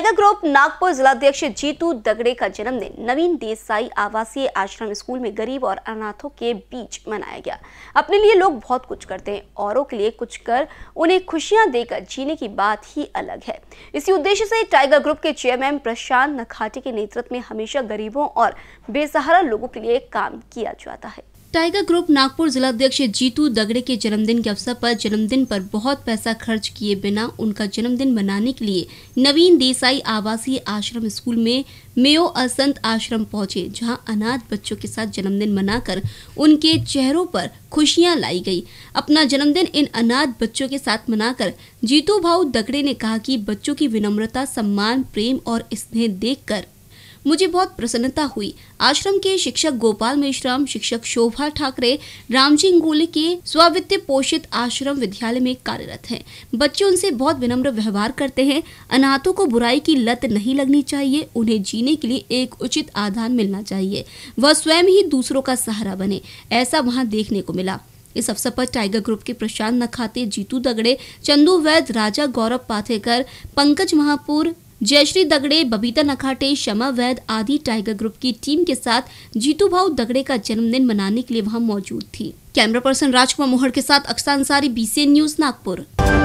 tiger group Nagpur जिलाध्यक्ष जीतू दगड़े का जन्मदिन नवीन देसाई आवासीय आश्रम स्कूल में गरीब और अनाथों के बीच मनाया गया अपने लिए लोग बहुत कुछ करते हैं औरों के लिए कुछ कर उन्हें खुशियां देकर जीने की बात ही अलग है इसी उद्देश्य से टाइगर ग्रुप के चेयरमैन प्रशांत नखाटे के नेतृत्व में हमेशा गरीबों और बेसहारा लोगों के लिए काम किया जाता है टाइगर ग्रुप नागपुर जिलाध्यक्ष जीतू दगड़े के जन्मदिन के अवसर पर जन्मदिन पर बहुत पैसा खर्च किए बिना उनका जन्मदिन मनाने के लिए नवीन देसाई आवासीय आश्रम स्कूल में मेयो असंत आश्रम पहुंचे जहां अनाथ बच्चों के साथ जन्मदिन मनाकर उनके चेहरों पर खुशियां लाई गई अपना जन्मदिन इन अनाथ बच्चों के साथ मनाकर जीतू भाऊ दगड़े ने कहा कि बच्चों की विनम्रता सम्मान प्रेम और स्नेह देखकर मुझे बहुत प्रसन्नता हुई आश्रम के शिक्षक गोपाल मिश्राम शिक्षक शोभा ठाकरे रामजी गोले के स्वावित्य पोषित आश्रम विद्यालय में कार्यरत हैं बच्चे उनसे बहुत विनम्र व्यवहार करते हैं अनाथों को बुराई की लत नहीं लगनी चाहिए उन्हें जीने के लिए एक उचित आधार मिलना चाहिए वह स्वयं ही दूसरों का सहारा बने ऐसा वहाँ देखने को मिला इस अवसर पर टाइगर ग्रुप के प्रशांत नखाते जीतू दगड़े चंदू वैद राजा गौरव पाथेकर पंकज महापुर जयश्री दगड़े बबीता नखाटे शमा वैद आदि टाइगर ग्रुप की टीम के साथ जीतू भाऊ दगड़े का जन्मदिन मनाने के लिए वहां मौजूद थी कैमरा पर्सन राजकुमार मोहर के साथ अक्सा अंसारी बीसीएन न्यूज नागपुर